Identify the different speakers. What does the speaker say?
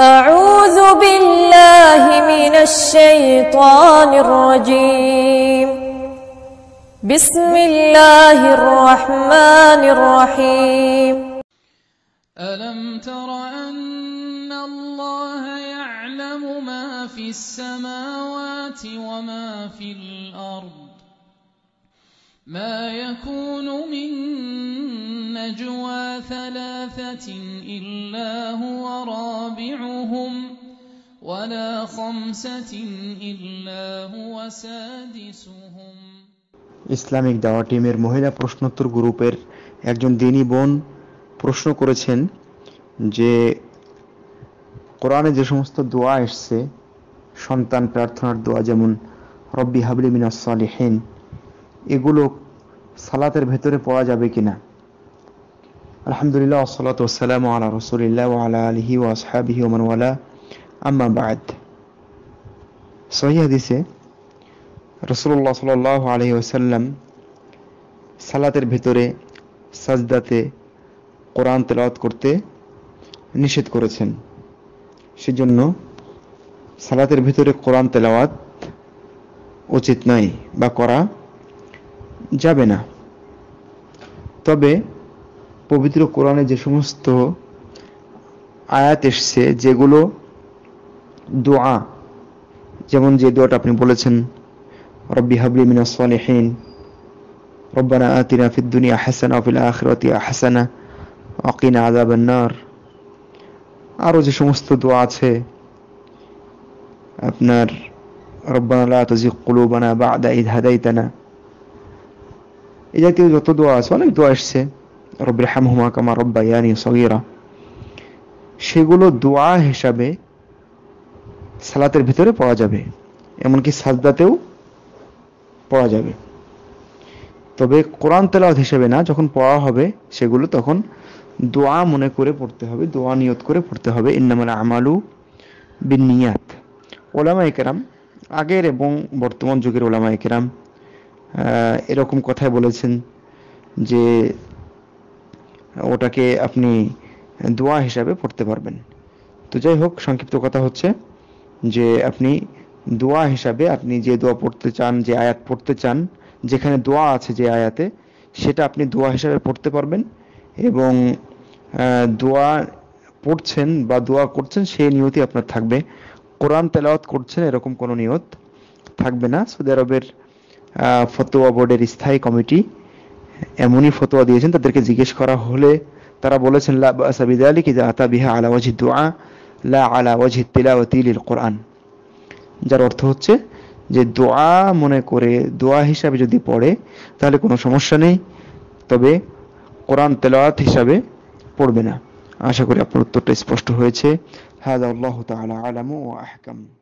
Speaker 1: أعوذ بالله من الشيطان الرجيم بسم الله الرحمن الرحيم ألم تر أن الله يعلم ما في السماوات وما في الأرض ما يكون من نجوى ثلاثة إلا هو رابعهم ولا خمسة إلا هو سادسهم Islamic দাওয়া টিমের মহিলা প্রশ্নোত্তর গ্রুপের একজন দিনী বোন প্রশ্ন করেছেন যে কোরআনে যে সমস্ত দোয়া এসছে সন্তান প্রার্থনার দোয়া যেমন রব্বি হাবলি মিনাস সালিহীন এগুলো সালাতের ভেতরে পড়া যাবে কিনা আলহামদুলিল্লাহ আসসালাত ওসালাম আলা রসুলিল্লাহ আলা আলহি ও আসহাবিহি ওমান ওয়ালা আম্মা বাদ সহি হাদিসে রসুল্লাহ সাল আলহি ওসাল্লাম সালাতের ভেতরে সাজদাতে কোরআন তেলাওয়াত করতে নিষেধ করেছেন সেজন্য সালাতের ভেতরে কোরআন তেলাওয়াত উচিত নয় বা করা যাবে না তবে পবিত্র কোরআনে যে সমস্ত আয়াত এসছে যেগুলো দোয়া যেমন যে দোয়াটা আপনি বলেছেন রব্বি হাবলি মিনা হিন রব্বানা আতিনা ফিদ্দুনিয়া দুনিয়া হাসানা ফিল আখরতি হাসানা অকিনা আজাবান্নার আরও যে সমস্ত দোয়া আছে আপনার রব্বানাল্লাহ লা কুলুবানা বা আদা ইদ হাদাইতানা এই জাতীয় যত দোয়া আছে অনেক দোয়া এসছে রবির হুমা কামা ইয়ানি সগিরা সেগুলো দোয়া হিসাবে সালাতের ভিতরে পাওয়া যাবে এমনকি সাজদাতেও পড়া যাবে তবে কোরআন তেলাওয়াত হিসেবে না যখন পড়া হবে সেগুলো তখন দোয়া মনে করে পড়তে হবে দোয়া নিয়ত করে পড়তে হবে ইন্নামাল আমালু বিন নিয়াত ওলামা একরাম আগের এবং বর্তমান যুগের ওলামা একরাম এরকম কথায় বলেছেন যে ওটাকে আপনি দোয়া হিসাবে পড়তে পারবেন তো যাই হোক সংক্ষিপ্ত কথা হচ্ছে যে আপনি দোয়া হিসাবে আপনি যে দোয়া পড়তে চান যে আয়াত পড়তে চান যেখানে দোয়া আছে যে আয়াতে সেটা আপনি দোয়া হিসাবে পড়তে পারবেন এবং দোয়া পড়ছেন বা দোয়া করছেন সেই নিয়তি আপনার থাকবে কোরআন তেলাওয়াত করছেন এরকম কোনো নিয়ত থাকবে না সৌদি আরবের ফতোয়া বোর্ডের স্থায়ী কমিটি এমনই ফতোয়া দিয়েছেন তাদেরকে জিজ্ঞেস করা হলে তারা বলেছেন কোরআন যার অর্থ হচ্ছে যে দোয়া মনে করে দোয়া হিসাবে যদি পড়ে তাহলে কোনো সমস্যা নেই তবে কোরআন তেলাওয়াত হিসাবে পড়বে না আশা করি আপনার উত্তরটা স্পষ্ট হয়েছে হাজা আল্লাহ তালা আলামু ও আহকাম